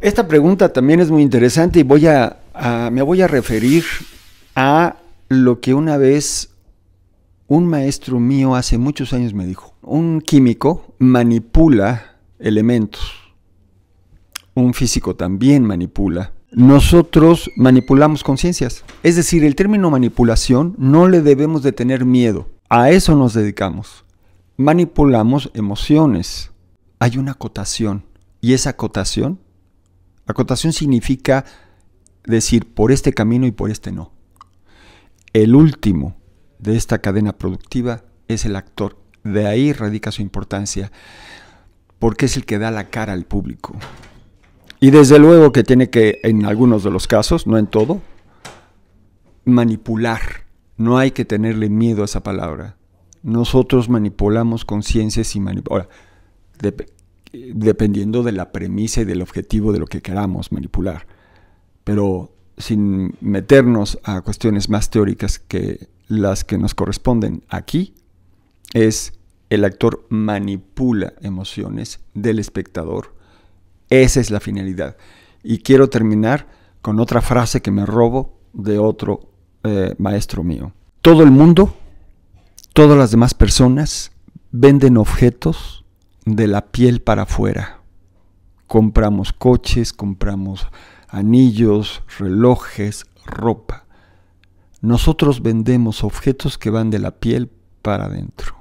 Esta pregunta también es muy interesante y voy me voy a referir a lo que una vez un maestro mío hace muchos años me dijo. Un químico manipula elementos. Un físico también manipula. Nosotros manipulamos conciencias. Es decir, el término manipulación no le debemos de tener miedo. A eso nos dedicamos. Manipulamos emociones. Hay una acotación. Y esa acotación Acotación significa decir por este camino y por este no. El último de esta cadena productiva es el actor. De ahí radica su importancia, porque es el que da la cara al público. Y desde luego que tiene que, en algunos de los casos, no en todo, manipular. No hay que tenerle miedo a esa palabra. Nosotros manipulamos conciencias y manipulamos dependiendo de la premisa y del objetivo de lo que queramos manipular. Pero sin meternos a cuestiones más teóricas que las que nos corresponden aquí, es el actor manipula emociones del espectador. Esa es la finalidad. Y quiero terminar con otra frase que me robo de otro eh, maestro mío. Todo el mundo, todas las demás personas venden objetos de la piel para afuera. Compramos coches, compramos anillos, relojes, ropa. Nosotros vendemos objetos que van de la piel para adentro.